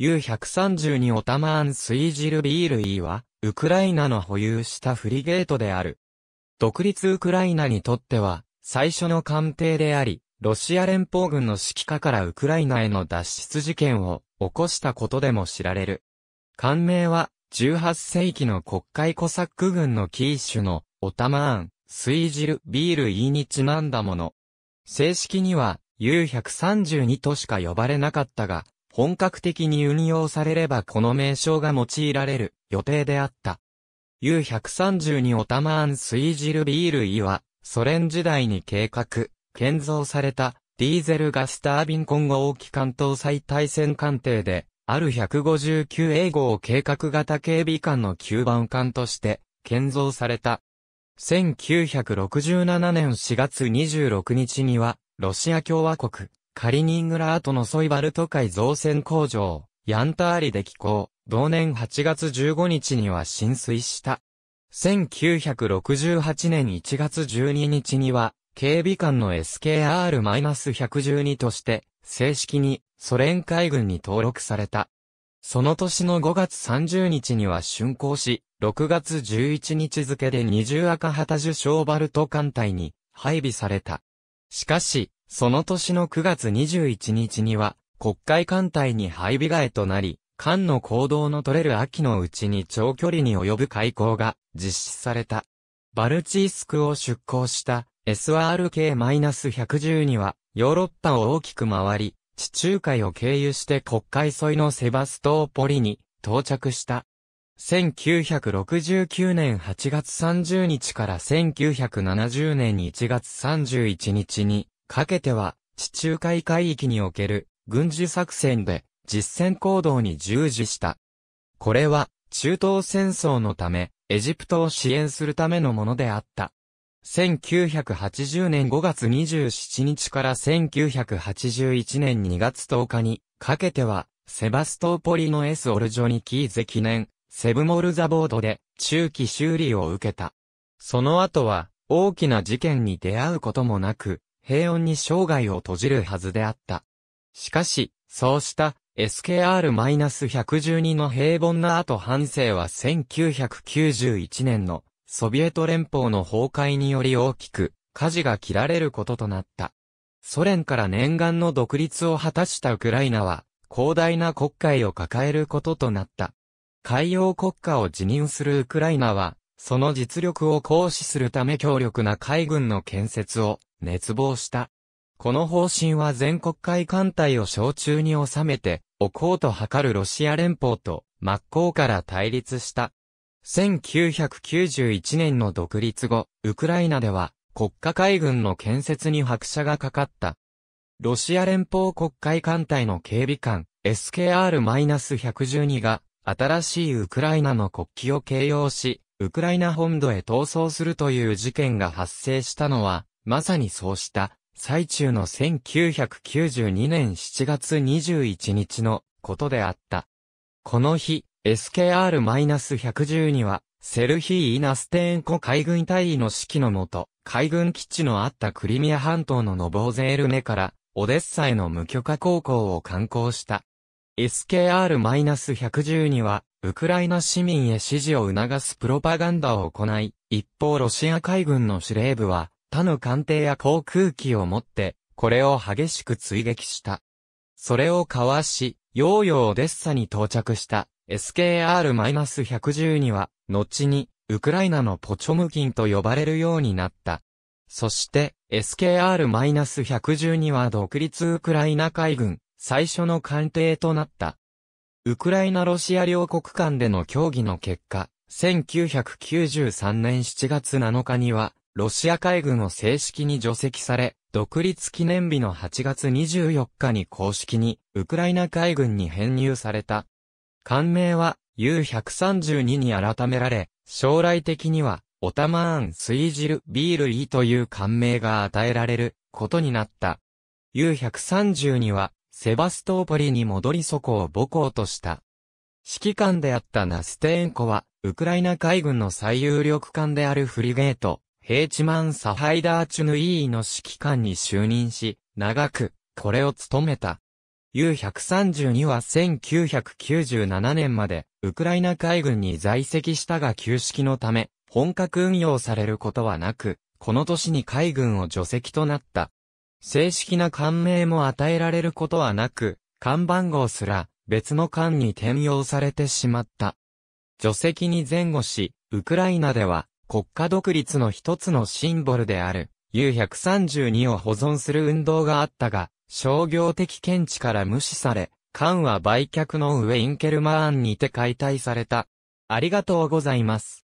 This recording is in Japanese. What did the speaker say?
U132 オタマーン・スイジルビールイーは、ウクライナの保有したフリゲートである。独立ウクライナにとっては、最初の艦艇であり、ロシア連邦軍の指揮下からウクライナへの脱出事件を起こしたことでも知られる。艦名は、18世紀の国会コサック軍のキーシュのオタマーン、スイジル、ビールイーにちなんだもの。正式には U132 としか呼ばれなかったが、本格的に運用されればこの名称が用いられる予定であった。U132 オタマーンスイジルビールイは、ソ連時代に計画、建造されたディーゼルガスタービン混合機関搭載対戦艦艇で、ある159英号計画型警備艦の9番艦として建造された。1967年4月26日には、ロシア共和国、カリニングラートのソイバルト海造船工場、ヤンターリで寄港、同年8月15日には浸水した。1968年1月12日には、警備官の SKR-112 として、正式にソ連海軍に登録された。その年の5月30日には竣工し、6月11日付で二重赤旗受賞バルト艦隊に配備された。しかし、その年の9月21日には、国会艦隊に配備替えとなり、艦の行動の取れる秋のうちに長距離に及ぶ開港が実施された。バルチースクを出港した SRK-112 はヨーロッパを大きく回り、地中海を経由して国会沿いのセバストーポリに到着した。1969年8月30日から1970年1月31日にかけては、地中海海域における軍事作戦で実戦行動に従事した。これは、中東戦争のため、エジプトを支援するためのものであった。1980年5月27日から1981年2月10日にかけては、セバストーポリのエスオルジョニキーゼ記念、セブモルザボードで中期修理を受けた。その後は、大きな事件に出会うこともなく、平穏に生涯を閉じるはずであった。しかし、そうした SKR-112 の平凡な後半生は1991年のソビエト連邦の崩壊により大きく、火事が切られることとなった。ソ連から念願の独立を果たしたウクライナは、広大な国会を抱えることとなった。海洋国家を辞任するウクライナは、その実力を行使するため強力な海軍の建設を熱望した。この方針は全国海艦隊を小中に収めて、おこうと図るロシア連邦と真っ向から対立した。1991年の独立後、ウクライナでは国家海軍の建設に拍車がかかった。ロシア連邦国会艦隊の警備官 SKR-112 が新しいウクライナの国旗を掲揚し、ウクライナ本土へ逃走するという事件が発生したのはまさにそうした最中の1992年7月21日のことであった。この日、SKR-110 には、セルヒー・イナステーンコ海軍大員の指揮のもと、海軍基地のあったクリミア半島のノボーゼールネから、オデッサへの無許可航行を観光した。SKR-110 には、ウクライナ市民へ支持を促すプロパガンダを行い、一方ロシア海軍の司令部は、他の艦艇や航空機を持って、これを激しく追撃した。それをかわし、ヨーヨーオデッサに到着した SKR-112 は、後に、ウクライナのポチョムキンと呼ばれるようになった。そして、SKR-112 は独立ウクライナ海軍、最初の艦艇となった。ウクライナ・ロシア両国間での協議の結果、1993年7月7日には、ロシア海軍を正式に除籍され、独立記念日の8月24日に公式に、ウクライナ海軍に編入された。艦名は、U132 に改められ、将来的には、オタマーン・スイジル・ビール・イという艦名が与えられることになった。U132 は、セバストーポリに戻りそこを母校とした。指揮官であったナステーンコは、ウクライナ海軍の最有力艦であるフリゲート、ヘイチマン・サハイダー・チュヌイーの指揮官に就任し、長く、これを務めた。U132 は1997年まで、ウクライナ海軍に在籍したが旧式のため、本格運用されることはなく、この年に海軍を除籍となった。正式な艦名も与えられることはなく、艦番号すら別の艦に転用されてしまった。除籍に前後し、ウクライナでは国家独立の一つのシンボルである U132 を保存する運動があったが、商業的見地から無視され、艦は売却の上インケルマーンにて解体された。ありがとうございます。